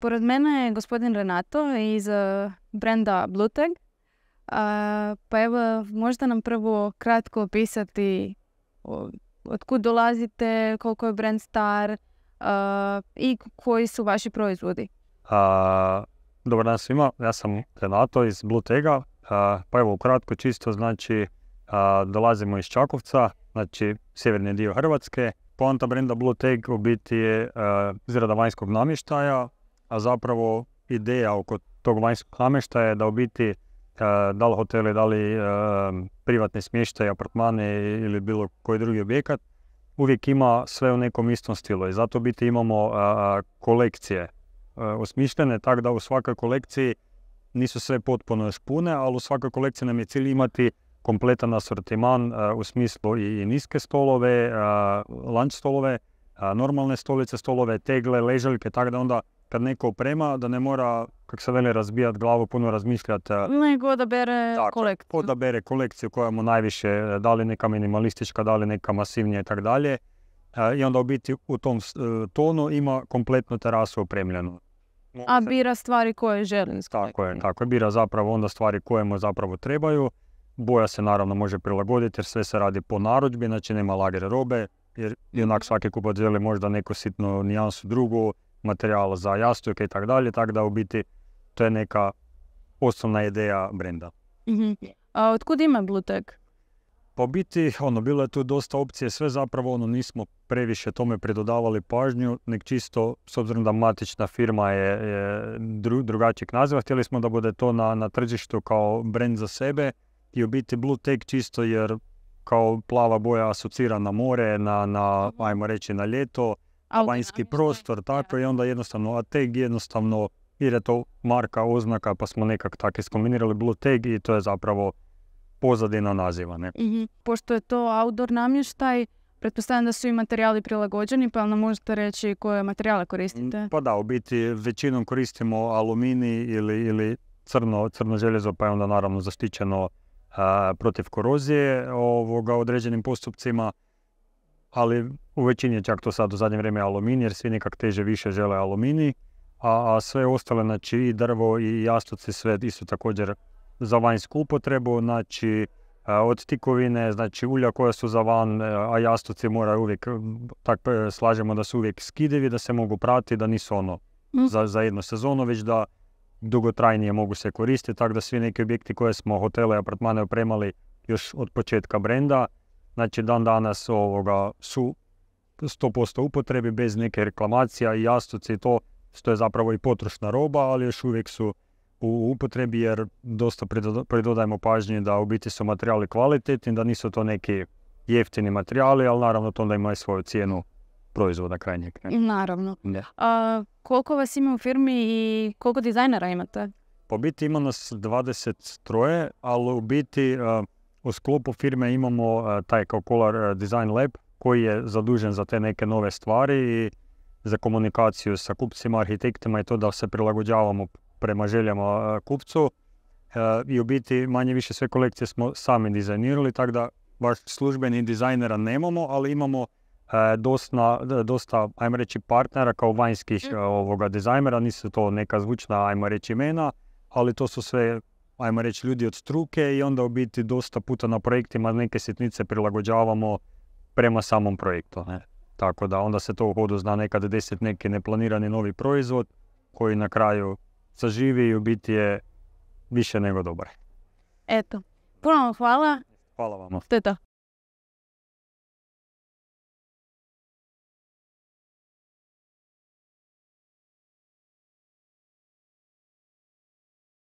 Pored mene je gospodin Renato iz brenda Bluetag. Pa evo, možda nam prvo kratko opisati otkud dolazite, koliko je brand star i koji su vaši proizvodi. A, dobar dan svima, ja sam Renato iz Bluetega. Pa evo, kratko čisto, znači dolazimo iz Čakovca, znači sjeverni dio Hrvatske. Poanta brenda Blue Tag u biti je izrada vanjskog namještaja a zapravo ideja oko tog vanjskog namještaja je da u biti e, da li hoteli, da li e, privatni smještaj, apartmane ili bilo koji drugi objekat, uvijek ima sve u nekom istom stilu i zato biti imamo e, kolekcije osmišljene tako da u svakoj kolekciji nisu sve potpuno još pune, ali u svakoj kolekciji nam je cilj imati kompletan asortiman u smislu i niske stolove, lanč stolove, normalne stolice, stolove, tegle, ležaljke, tako da onda kad neko oprema, da ne mora, kak se veli, razbijati glavu, puno razmišljati. Eh, Nego da bere kolekciju. Da bere kolekciju koja mu najviše, eh, da li neka minimalistička, da li neka masivnija i tako dalje. Eh, I onda u biti u tom tonu ima kompletnu terasu opremljenu. A bira stvari koje želi. Tako je, tako je. Bira zapravo onda stvari koje mu zapravo trebaju. Boja se naravno može prilagoditi jer sve se radi po narudžbi, znači nema lagere robe. Jer i onak mhm. svaki kupac želi možda neku sitnu nijansu drugu, materijal za jastuke i tako dalje, tako da u biti to je neka osnovna ideja brenda. Mhm. A otkud ima Blutek? Pa u biti, ono, bilo je tu dosta opcije, sve zapravo, ono, nismo previše tome pridodavali pažnju, nek čisto, s obzirom da matična firma je, drugačijeg naziva, htjeli smo da bude to na, tržištu kao brend za sebe i u biti Blue čisto jer kao plava boja asocira na more, na, na mhm. ajmo reći, na ljeto, vanjski prostor, tako i onda jednostavno, a tag jednostavno, jer je to marka, oznaka, pa smo nekak tako iskombinirali blue tag i to je zapravo pozadina naziva. Ne? I, mhm, pošto je to outdoor namještaj, pretpostavljam da su i materijali prilagođeni, pa nam možete reći koje materijale koristite? Pa da, u biti većinom koristimo aluminij ili, crno, crno željezo, pa je onda naravno zaštićeno protiv korozije ovoga, određenim postupcima ali u većini je čak to sad u zadnje vrijeme aluminij, jer svi nekak teže više žele aluminij, a, sve ostale, znači i drvo i jastuci, sve isto također za vanjsku upotrebu, znači e, od tikovine, znači ulja koja su za van, e, a jastuci moraju uvijek, tak e, slažemo da su uvijek skidivi, da se mogu prati, da nisu ono mhm. za, za jednu sezonu, već da dugotrajnije mogu se koristiti, tako da svi neki objekti koje smo hotele i apartmane opremali još od početka brenda, Znači dan danas ovoga, su 100% upotrebi bez neke reklamacija i jastuci to što je zapravo i potrošna roba, ali još uvijek su u upotrebi jer dosta pridodajemo pažnje da u biti su materijali kvalitetni, da nisu to neki jeftini materijali, ali naravno to onda ima i svoju cijenu proizvoda krajnjeg. Naravno. Ne. A, koliko vas ima u firmi i koliko dizajnera imate? Po biti ima nas 23, ali u biti u sklopu firme imamo e, taj Calcular e, Design Lab koji je zadužen za te neke nove stvari i za komunikaciju sa kupcima, arhitektima i to da se prilagođavamo prema željama e, kupcu. I u biti manje više sve kolekcije smo sami dizajnirali, tako da baš službeni dizajnera nemamo, ali imamo dosta, dosta ajmo reći, partnera kao vanjskih mhm. ovoga dizajnera. Nisu to neka zvučna, ajmo reći, imena, ali to su sve ajmo reći, ljudi od struke i onda u biti dosta puta na projektima neke sitnice prilagođavamo prema samom projektu. Ne? Tako da onda se to u hodu zna nekad deset neki neplanirani novi proizvod koji na kraju saživi i u biti je više nego dobar. Eto, puno vam hvala. Hvala vam. To